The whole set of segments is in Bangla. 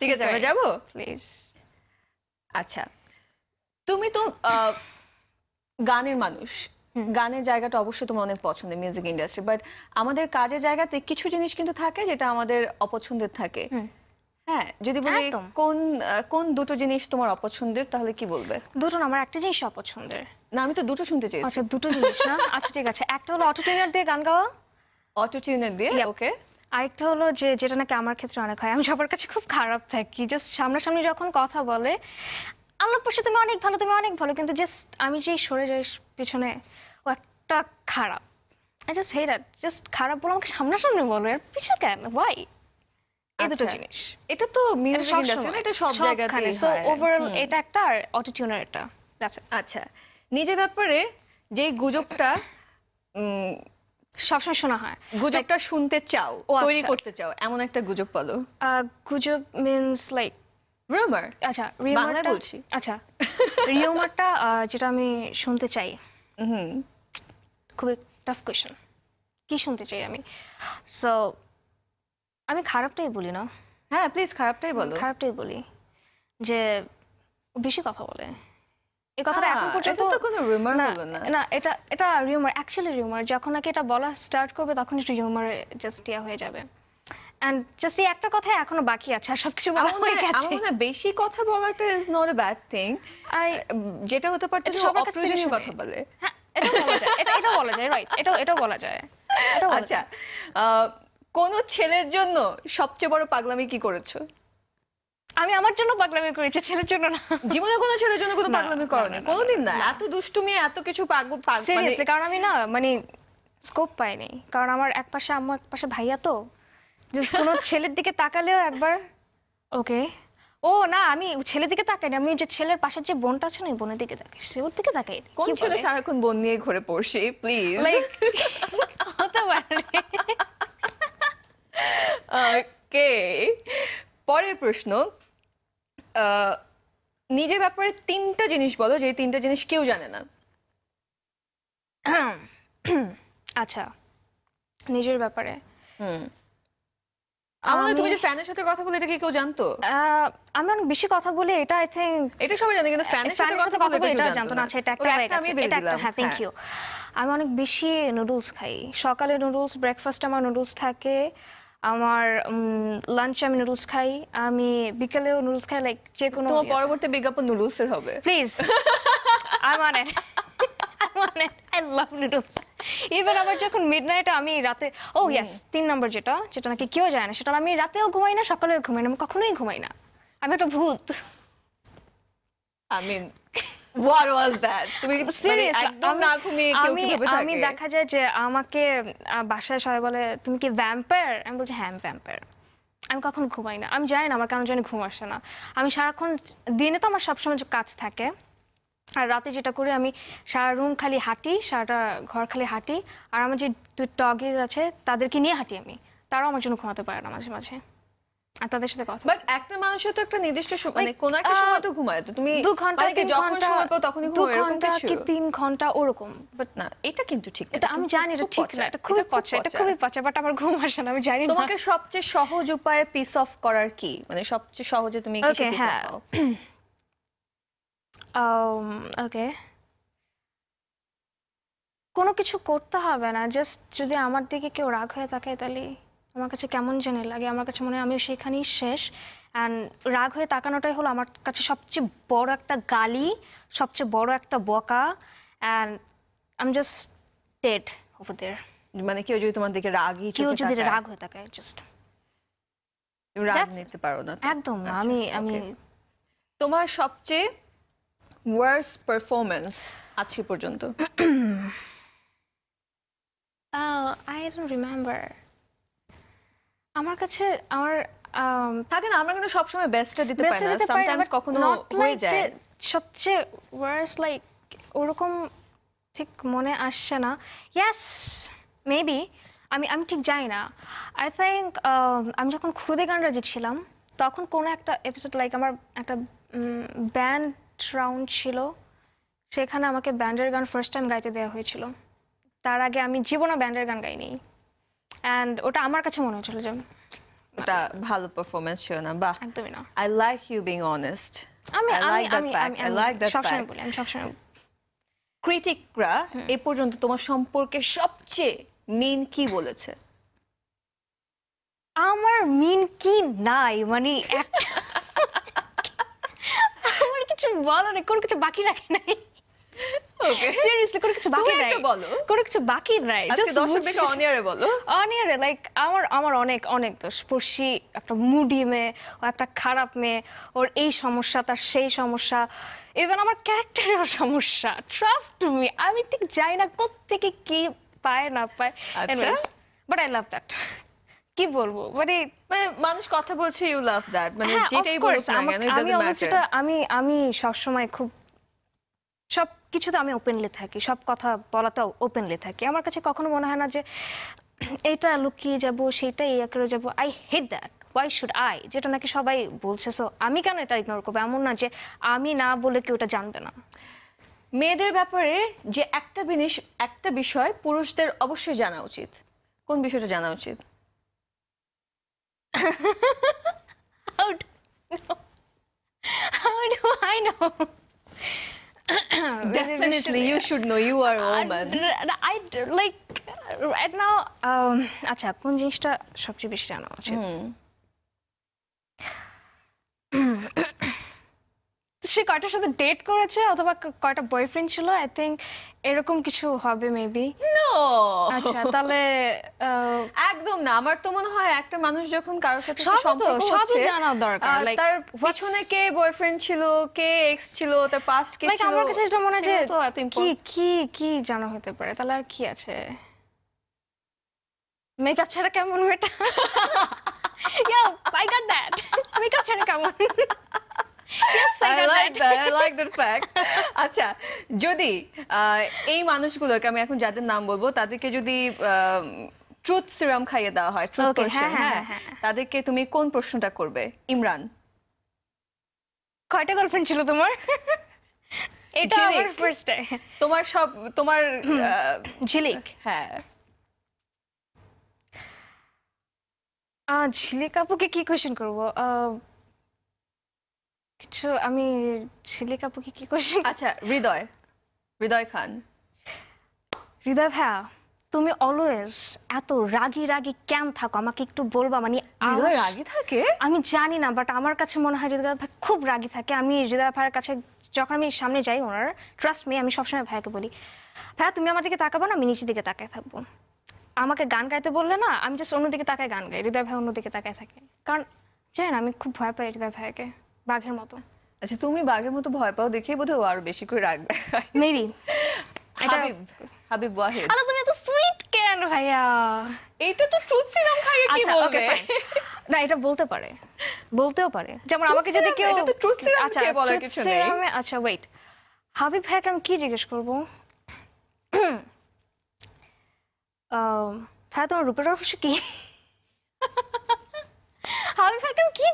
ঠিক আছে আমরা যাবো প্লিজ আচ্ছা তুমি তো গানের মানুষ গানের জায়গাটা অবশ্যই তোমার অনেক পছন্দের মিউজিক ইন্ডাস্ট্রি বাট আমাদের কাজের জায়গাতে কিছু জিনিস কিন্তু থাকে যেটা আমাদের অপছন্দের থাকে হ্যাঁ যদি বলি কোন কোন দুটো জিনিস তোমার অপছন্দের তাহলে কি বলবে দুটো না আমার একটা জিনিস অপছন্দের না আমি তো দুটো শুনতে চাইছি আচ্ছা দুটো জিনিস না আচ্ছা ঠিক আছে একটা হলো অটোটিউনার দিয়ে গান গাওয়া অটোটিউনার দিয়ে ওকে আরেকটা হলো যে যেটা নাকি আমার ক্ষেত্রে অনেক হয় আমি সবার কাছে খুব খারাপ থাকি জাস্ট সামনাসামনি যখন কথা বলে আল্লাহ পশে তুমি অনেক ভালো তুমি অনেক ভালো কিন্তু জাস্ট আমি যেই সরে যাই পিছনে ও একটা খারাপ আই জাস্ট হেট জাস্ট খারাপ বলো আমাকে সামনাসামনি বলো এর পিছনে কেন ওয়াই আচ্ছা। জিনিস এটা তো এটা একটা আর এটা আচ্ছা নিজের ব্যাপারে যে গুজবটা সবসময় শোনা হয় গুজবটা শুনতে চাও আচ্ছা। তৈরি করতে চাও এমন একটা গুজব বলো গুজব মিনস লাইক রিউমার আচ্ছা রিউমারটা বলছি আচ্ছা রিউমারটা যেটা আমি শুনতে চাই হুম খুব টাফ কোয়েশ্চেন কি শুনতে চাই আমি সো আমি খারাপটাই বলি না হ্যাঁ প্লিজ খারাপটাই বলো খারাপটাই বলি যে বেশি কথা বলে না এটা এটা রিউমার রিউমার যখন এটা বলা স্টার্ট করবে তখন এটা রিউমার জাস্ট ইয়া হয়ে যাবে জাস্ট একটা এখনো বাকি আর হয়ে গেছে বেশি কথা বলাটা ইজ হতে সব কথা বলে হ্যাঁ এটা এটা এটা বলা যায় রাইট এটা এটা বলা যায় আচ্ছা কোন ছেলের জন্য সবচেয়ে বড় পাগলামি কি করেছো আমি আমার জন্য পাগলামি করেছি ছেলের জন্য না জীবনে কোনো ছেলের জন্য কোনো পাগলামি করনি কোনোদিন না এত দুষ্টুমি এত কিছু পাগল সিরিয়াসলি মানে কারণ আমি না মানে স্কোপ পাইনি কারণ আমার এক পাশে আম্মু এক পাশে ভাইয়া তো যে কোনো ছেলের দিকে তাকালেও একবার ওকে ও না আমি ছেলের দিকে তাকাইনি আমি যে ছেলের পাশের যে বোনটা আছে না বোনের দিকে তাকাই সে ওর দিকে তাকাই কোন ছেলে সারাক্ষণ বোন নিয়ে ঘুরে পড়ছে প্লিজ লাইক হতে পারে ওকে পরের প্রশ্ন নিজের ব্যাপারে তিনটা জিনিস বলো যে তিনটা জিনিস কেউ জানে না আচ্ছা নিজের ব্যাপারে তুমি যে সাথে কথা বলে এটা কি কেউ জানতো আমি অনেক বেশি কথা বলে এটা আই এটা সবাই কিন্তু সাথে কথা বলে থ্যাংক আচ্ছা, ইউ হ্যাঁ। আমি অনেক বেশি নুডলস খাই সকালে নুডলস ব্রেকফাস্ট আমার নুডলস থাকে আমার লাঞ্চে আমি নুডলস খাই আমি বিকেলেও নুডলস খাই লাইক যে কোনো তোমার পরবর্তী বিজ্ঞাপন নুডলসের হবে প্লিজ আই মানে আই লাভ নুডলস ইভেন আমার যখন মিড নাইটে আমি রাতে ও oh, ইয়াস তিন নম্বর যেটা যেটা নাকি কেউ জানে না সেটা আমি রাতেও ঘুমাই না সকালেও ঘুমাই না আমি কখনোই ঘুমাই না আমি একটা ভূত আমিন what was that তুমি সিরিয়াসলি মানে একদম না ঘুমিয়ে কেউ কিভাবে থাকে আমি দেখা যায় যে আমাকে বাসায় সবাই বলে তুমি কি ভ্যাম্পায়ার আমি বলছি হ্যাঁ ভ্যাম্পায়ার আমি কখন ঘুমাই না আমি জানি না আমার কেন জানি ঘুম আসে না আমি সারাক্ষণ দিনে তো আমার সবসময় কাজ থাকে আর রাতে যেটা করি আমি সারা রুম খালি হাঁটি সারাটা ঘর খালি হাঁটি আর আমার যে টগিজ আছে তাদেরকে নিয়ে হাঁটি আমি তারাও আমার জন্য ঘুমাতে পারে না মাঝে মাঝে তাদের সাথে কথা বাট একটা মানুষের তো একটা নির্দিষ্ট মানে কোন একটা সময় তো ঘুমায় তো তুমি দু ঘন্টা মানে যখন সময় পাও তখনই ঘুমায় এরকম কিছু কি তিন ঘন্টা ওরকম বাট না এটা কিন্তু ঠিক এটা আমি জানি এটা ঠিক না এটা খুবই পচা এটা খুবই পচা বাট আমার ঘুম আসে না আমি জানি না তোমাকে সবচেয়ে সহজ উপায়ে পিস অফ করার কি মানে সবচেয়ে সহজে তুমি কি পিস ওকে কোনো কিছু করতে হবে না জাস্ট যদি আমার দিকে কেউ রাগ হয়ে থাকে তাহলে আমার কাছে কেমন জেনে লাগে আমার কাছে মনে হয় আমি সেখানেই শেষ অ্যান্ড রাগ হয়ে তাকানোটাই হলো আমার কাছে সবচেয়ে বড় একটা গালি সবচেয়ে বড় একটা বকা and um just dead over there মানে কেউ যদি তোমার দিকে রাগই কেউ যদি রাগ হয়ে তাকায় জাস্ট রাগ নিতে পারো না একদম আচ্ছা, আমি আমি তোমার সবচেয়ে ওয়ার্স পারফরমেন্স আজকে পর্যন্ত আই ডোন্ট রিমেম্বার আমার কাছে আমার থাকে না আমরা কিন্তু সবসময় বেস্টটা দিতে পারি না সামটাইমস কখনো হয়ে যায় সবচেয়ে ওয়ার্স লাইক ওরকম ঠিক মনে আসছে না ইয়াস মেবি আমি আমি ঠিক জানি না আই থিঙ্ক um, আমি যখন খুদে গান ছিলাম তখন কোনো একটা এপিসোড লাইক আমার একটা ব্যান্ড রাউন্ড ছিল সেখানে আমাকে ব্যান্ডের গান ফার্স্ট টাইম গাইতে দেওয়া হয়েছিল তার আগে আমি জীবনে ব্যান্ডের গান গাইনি অ্যান্ড ওটা আমার কাছে মনে হচ্ছিল যে ওটা ভালো পারফরম্যান্স ছিল না বাহ একদমই না I like you being honest আমি আমি আমি আই লাইক দ্যাট ফ্যাক্ট বলি আমি সবসময় ক্রিটিকরা এ পর্যন্ত তোমার সম্পর্কে সবচেয়ে মেন কি বলেছে আমার মিন কি নাই মানে একটা আমার কিছু বলার কোনো কিছু বাকি রাখে নাই লাইক আমার আমার অনেক অনেক একটা মুডি মেয়ে একটা খারাপ মেয়ে ওর সেই সমস্যা ট্রাস্ট মি আমি ঠিক যাই না কোত্থেকে কি পায় না পায় বাট আই লাভ দ্যাট কি বলবো মানে, মানে মানুষ কথা বলছে ইউ লাভ দ্যাট মানে হ্যাঁ, আমি আমি সবসময় খুব সব কিছু তো আমি ওপেনলি থাকি সব কথা বলাতেও ওপেনলি থাকি আমার কাছে কখনো মনে হয় না যে এইটা লুকিয়ে যাব সেটা ইয়া করে যাবো I hate that why should I যেটা নাকি সবাই বলছে সো আমি কেন এটা ইগনোর করবো এমন না যে আমি না বলে কেউ এটা জানবে না মেয়েদের ব্যাপারে যে একটা জিনিস একটা বিষয় পুরুষদের অবশ্যই জানা উচিত কোন বিষয়টা জানা উচিত How do, Definitely, you should know. You are a woman. I, like right now. Um, acha kon jinish ta sobche beshi jano উচিত? সে কয়টার সাথে ডেট করেছে অথবা কয়টা বয়ফ্রেন্ড ছিল আই থিঙ্ক এরকম কিছু হবে মেবি নো আচ্ছা তাহলে একদম না আমার তো মনে হয় একটা মানুষ যখন কারোর সাথে সম্পর্ক হচ্ছে জানা দরকার লাইক তার পিছনে কে বয়ফ্রেন্ড ছিল কে এক্স ছিল তার পাস্ট কে ছিল আমার কাছে এটা মনে হয় যে কি কি কি জানা হতে পারে তাহলে আর কি আছে মেকআপ ছাড়া কেমন মেটা yeah I got that makeup ছাড়া কেমন আচ্ছা যদি এই মানুষগুলোকে আমি এখন যাদের নাম বলবো তাদেরকে যদি ট্রুথ সিরাম খাইয়ে দেওয়া হয় ট্রুথ হ্যাঁ, কোশ্চেন হ্যাঁ, হ্যাঁ, হ্যাঁ তাদেরকে তুমি কোন প্রশ্নটা করবে ইমরান কয়টা গার্লফ্রেন্ড ছিল তোমার এটা আমার ফার্স্ট তোমার সব তোমার ঝিলিক হ্যাঁ ঝিলিক আপুকে কি কোশ্চেন করবো একশো আমি শিলিক আপুকে কি কোশ্চেন আচ্ছা হৃদয় হৃদয় খান হৃদয় ভাইয়া তুমি অলওয়েজ এত রাগি রাগি কেন থাকো আমাকে একটু বলবা মানে হৃদয় রাগি থাকে আমি জানি না বাট আমার কাছে মনে হয় হৃদয় ভাই খুব রাগি থাকে আমি হৃদয় ভাইয়ের কাছে যখন আমি সামনে যাই ওনার ট্রাস্ট মি আমি সবসময় ভাইকে বলি ভাইয়া তুমি আমার দিকে তাকাবো না আমি নিচের দিকে তাকায় থাকবো আমাকে গান গাইতে বললে না আমি জাস্ট অন্যদিকে তাকায় গান গাই হৃদয় ভাই অন্যদিকে তাকায় থাকে কারণ জানেন আমি খুব ভয় পাই হৃদয় ভাইকে বাঘের মতো আচ্ছা তুমি বাঘের মতো ভয় পাও দেখে বোধহয় আরো বেশি করে রাখবে মেবি হাবিব হাবিব ওয়াহিদ আলো তুমি এত সুইট কেন ভাইয়া এইটা তো ট্রুথ সিরাম খাইয়ে কি আচ্ছা, বলবে না এটা বলতে পারে বলতেও পারে যেমন আমাকে যদি কেউ এটা তো ট্রুথ আচ্ছা, সিরাম খেয়ে বলার কিছু নেই আচ্ছা ওয়েট হাবিব ভাইকে আমি কি জিজ্ঞেস করব হ্যাঁ তোমার রূপের রহস্য কি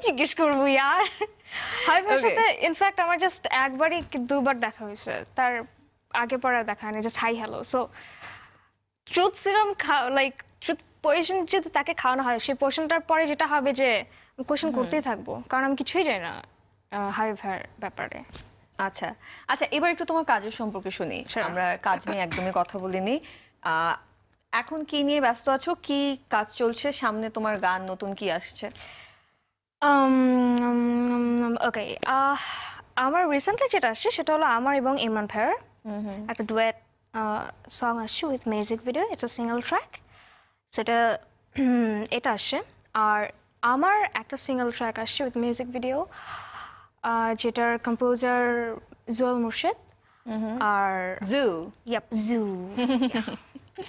জিজ্ঞেস করবো ইয়ার সাথে ইনফ্যাক্ট আমার জাস্ট একবারই দুবার দেখা হয়েছে তার আগে পরে দেখা হয়নি just hi hello so truth serum like truth যদি তাকে খাওয়ানো হয় সেই পরে যেটা হবে যে কোয়েশন করতেই থাকবো কারণ আমি কিছুই জানি না হাবিব ব্যাপারে আচ্ছা আচ্ছা এবার একটু তোমার কাজের সম্পর্কে শুনি আমরা কাজ নিয়ে একদমই কথা বলিনি এখন কি নিয়ে ব্যস্ত আছো কি কাজ চলছে সামনে তোমার গান নতুন কি আসছে ওকে um, um, um, আমার রিসেন্টলি যেটা আসছে সেটা হলো আমার এবং ইমরান ফেয়ার mm-hmm. একটা ডুয়েট সং আসছে with music video it's a single track সেটা এটা আসছে আর আমার একটা সিঙ্গেল ট্র্যাক আসছে উইথ মিউজিক ভিডিও যেটার কম্পোজার জুয়েল মুর্শেদ mm-hmm. আর জু ইয়াপ জু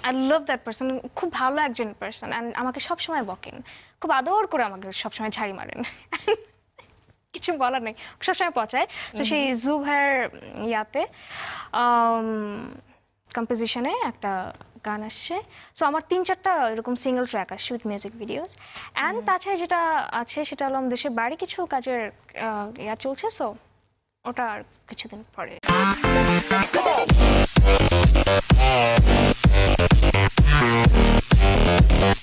আই লাভ দ্যাট পার্সন খুব ভালো একজন পার্সন অ্যান্ড আমাকে সবসময় বকেন খুব আদর করে আমাকে সবসময় ঝাড়ি মারেন কিছু বলার নেই সবসময় পচায় তো সেই জুভার ইয়াতে কম্পোজিশনে um, একটা গান আসছে সো আমার তিন চারটা এরকম সিঙ্গেল ট্র্যাক আসছে উইথ মিউজিক ভিডিওস অ্যান্ড তাছাড়া যেটা আছে সেটা হলো আমাদের দেশের বাড়ি কিছু কাজের ইয়া চলছে সো ওটা আর কিছুদিন পরে Yeah.